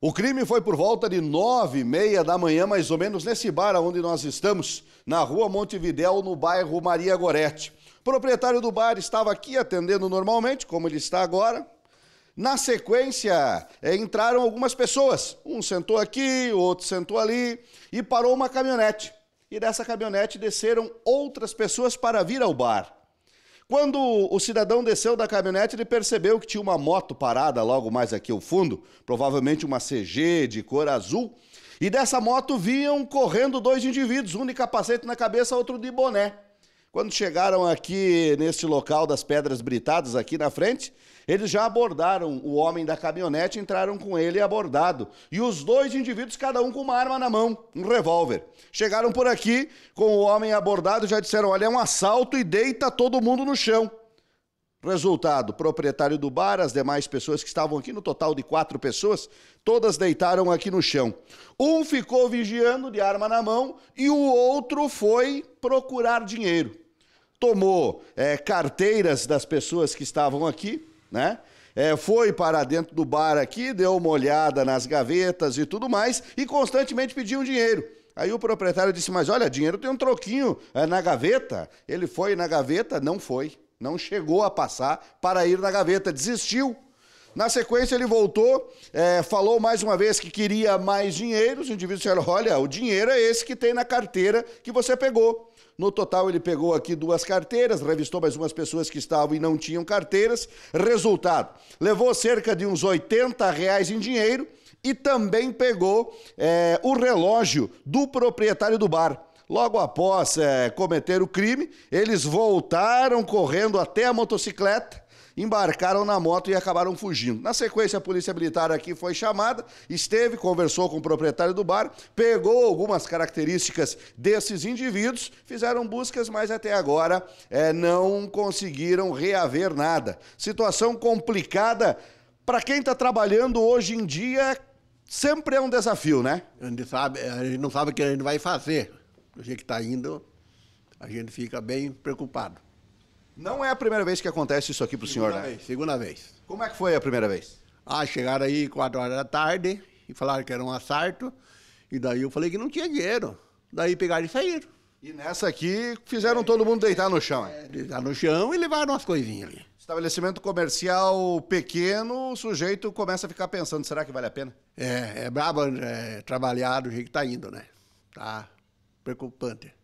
O crime foi por volta de nove e meia da manhã, mais ou menos, nesse bar onde nós estamos, na rua Montevidéu, no bairro Maria Gorete. O proprietário do bar estava aqui atendendo normalmente, como ele está agora, na sequência, eh, entraram algumas pessoas. Um sentou aqui, outro sentou ali e parou uma caminhonete. E dessa caminhonete desceram outras pessoas para vir ao bar. Quando o cidadão desceu da caminhonete, ele percebeu que tinha uma moto parada logo mais aqui ao fundo, provavelmente uma CG de cor azul. E dessa moto vinham correndo dois indivíduos, um de capacete na cabeça, outro de boné. Quando chegaram aqui neste local das Pedras Britadas, aqui na frente, eles já abordaram o homem da caminhonete, entraram com ele abordado. E os dois indivíduos, cada um com uma arma na mão, um revólver. Chegaram por aqui com o homem abordado, já disseram: olha, é um assalto e deita todo mundo no chão. Resultado: proprietário do bar, as demais pessoas que estavam aqui, no total de quatro pessoas, todas deitaram aqui no chão. Um ficou vigiando de arma na mão e o outro foi procurar dinheiro tomou é, carteiras das pessoas que estavam aqui, né? É, foi para dentro do bar aqui, deu uma olhada nas gavetas e tudo mais, e constantemente um dinheiro. Aí o proprietário disse: Mas olha, dinheiro tem um troquinho é, na gaveta. Ele foi na gaveta, não foi. Não chegou a passar para ir na gaveta, desistiu. Na sequência, ele voltou, é, falou mais uma vez que queria mais dinheiro. Os indivíduos disseram: olha, o dinheiro é esse que tem na carteira que você pegou. No total, ele pegou aqui duas carteiras, revistou mais umas pessoas que estavam e não tinham carteiras. Resultado: levou cerca de uns 80 reais em dinheiro e também pegou é, o relógio do proprietário do bar. Logo após é, cometer o crime, eles voltaram correndo até a motocicleta embarcaram na moto e acabaram fugindo. Na sequência, a polícia militar aqui foi chamada, esteve, conversou com o proprietário do bar, pegou algumas características desses indivíduos, fizeram buscas, mas até agora é, não conseguiram reaver nada. Situação complicada. Para quem está trabalhando hoje em dia, sempre é um desafio, né? A gente, sabe, a gente não sabe o que a gente vai fazer. o jeito que está indo, a gente fica bem preocupado. Não é a primeira vez que acontece isso aqui pro segunda senhor, né? Vez, segunda vez. Como é que foi a primeira vez? Ah, chegaram aí 4 horas da tarde e falaram que era um assalto. E daí eu falei que não tinha dinheiro. Daí pegaram e saíram. E nessa aqui fizeram todo mundo deitar no chão. É, deitar no chão e levaram as coisinhas ali. Estabelecimento comercial pequeno, o sujeito começa a ficar pensando, será que vale a pena? É, é brabo é, trabalhar do jeito que tá indo, né? Tá preocupante.